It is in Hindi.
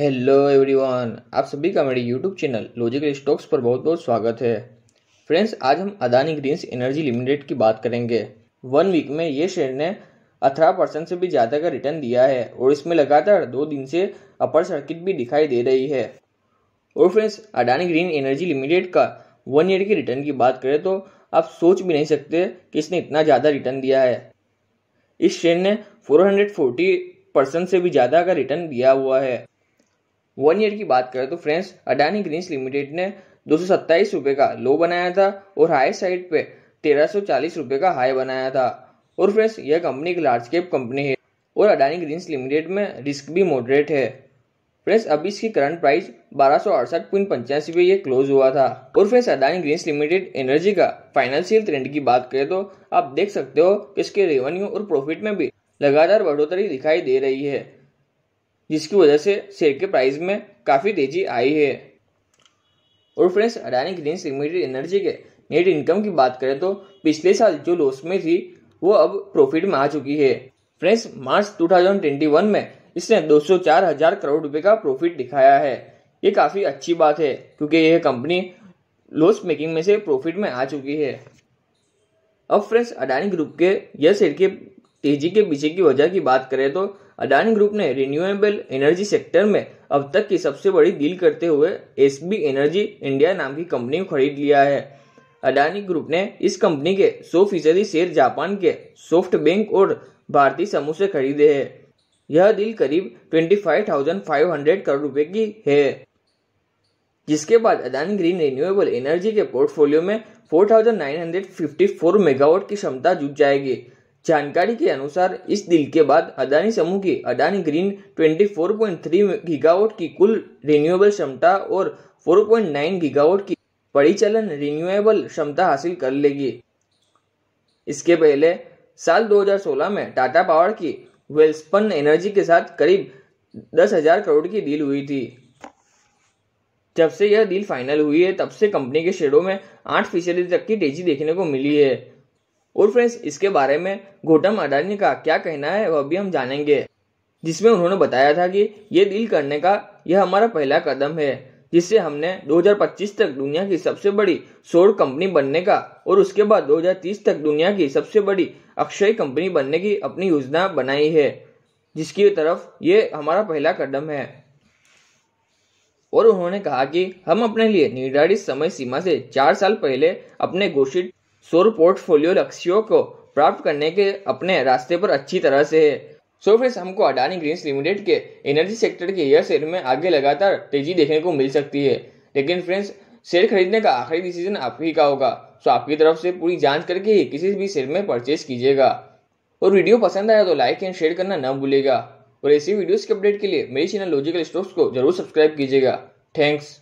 हेलो एवरीवन आप सभी का मेरे यूट्यूब चैनल लॉजिकल स्टॉक्स पर बहुत बहुत स्वागत है फ्रेंड्स आज हम अदानी ग्रीन्स एनर्जी लिमिटेड की बात करेंगे वन वीक में ये शेयर ने अठारह परसेंट से भी ज़्यादा का रिटर्न दिया है और इसमें लगातार दो दिन से अपर सर्किट भी दिखाई दे रही है और friends Adani green energy limited का वन ईयर के रिटर्न की बात करें तो आप सोच भी नहीं सकते कि इसने इतना ज़्यादा रिटर्न दिया है इस शेयर ने फोर परसेंट से भी ज़्यादा का रिटर्न दिया हुआ है वन ईयर की बात करें तो फ्रेंड्स अडानी ग्रीन्स लिमिटेड ने दो सौ का लो बनाया था और हाई साइड पे तेरह रुपए का हाई बनाया था और फ्रेंड्स यह कंपनी एक लार्ज कैप कंपनी है और अडानी ग्रीन्स लिमिटेड में रिस्क भी मॉडरेट है फ्रेंड्स अभी इसकी करंट प्राइस बारह पे ये क्लोज हुआ था और friends Adani greens limited energy का फाइनेंशियल ट्रेंड की बात करें तो आप देख सकते हो कि इसके रेवेन्यू और प्रॉफिट में भी लगातार बढ़ोतरी दिखाई दे रही है जिसकी वजह से शेयर के प्राइस में काफ़ी तेजी आई है और friends Adani green limited energy के नेट इनकम की बात करें तो पिछले साल जो लॉस में थी वो अब प्रॉफिट में आ चुकी है फ्रेंड्स मार्च 2021 में इसने दो हजार करोड़ रुपए का प्रॉफिट दिखाया है ये काफ़ी अच्छी बात है क्योंकि यह कंपनी लॉस मेकिंग में से प्रॉफिट में आ चुकी है अब फ्रेंड्स अडानी ग्रुप के यह शेयर के तेजी के पीछे की वजह की बात करें तो अडानी ग्रुप ने रिन्यूएबल एनर्जी सेक्टर में अब तक की सबसे बड़ी डील करते हुए एस एनर्जी इंडिया नाम की कंपनी को खरीद लिया है अडानी ग्रुप ने इस कंपनी के 100 फीसदी शेयर जापान के सॉफ्ट बैंक और भारतीय समूह से खरीदे हैं यह डील करीब 25,500 करोड़ रुपए की है जिसके बाद अदानी ग्रीन रिन्यूएबल एनर्जी के पोर्टफोलियो में 4,954 मेगावाट की क्षमता जुट जाएगी जानकारी के अनुसार इस डील के बाद अदानी समूह की अदानी ग्रीन 24.3 गीगावाट की कुल रिन्यूएबल क्षमता और 4.9 गीगावाट की परिचालन रिन्यूएबल क्षमता हासिल कर लेगी इसके पहले साल 2016 में टाटा पावर की वेल्सपन एनर्जी के साथ करीब 10,000 करोड़ की डील हुई थी जब से यह डील फाइनल हुई है तब से कंपनी के शेयरों में आठ फीसदी तक की तेजी देखने को मिली है और फ्रेंड्स इसके बारे में गौतम अडानी का क्या कहना है वह भी हम जानेंगे जिसमें उन्होंने बताया था कि ये डील करने का यह हमारा पहला कदम है जिससे हमने 2025 तक दुनिया की सबसे बड़ी सोर कंपनी बनने का और उसके बाद 2030 तक दुनिया की सबसे बड़ी अक्षय कंपनी बनने की अपनी योजना बनाई है जिसकी तरफ ये हमारा पहला कदम है और उन्होंने कहा कि हम अपने लिए निर्धारित समय सीमा से चार साल पहले अपने घोषित सौर पोर्टफोलियो लक्ष्यों को प्राप्त करने के अपने रास्ते पर अच्छी तरह से है सो फ्रेंड्स हमको अडानी ग्रीन्स लिमिटेड के एनर्जी सेक्टर के एयर शेयर में आगे लगातार तेजी देखने को मिल सकती है लेकिन फ्रेंड्स शेयर खरीदने का आखिरी डिसीजन आप ही का होगा सो आपकी तरफ से पूरी जांच करके ही किसी भी शेयर में परचेज कीजिएगा और वीडियो पसंद आया तो लाइक एंड शेयर करना न भूलेगा और ऐसी वीडियोस के अपडेट के लिए मेरे चैनल लॉजिकल स्टॉक्स को जरूर सब्सक्राइब कीजिएगा थैंक्स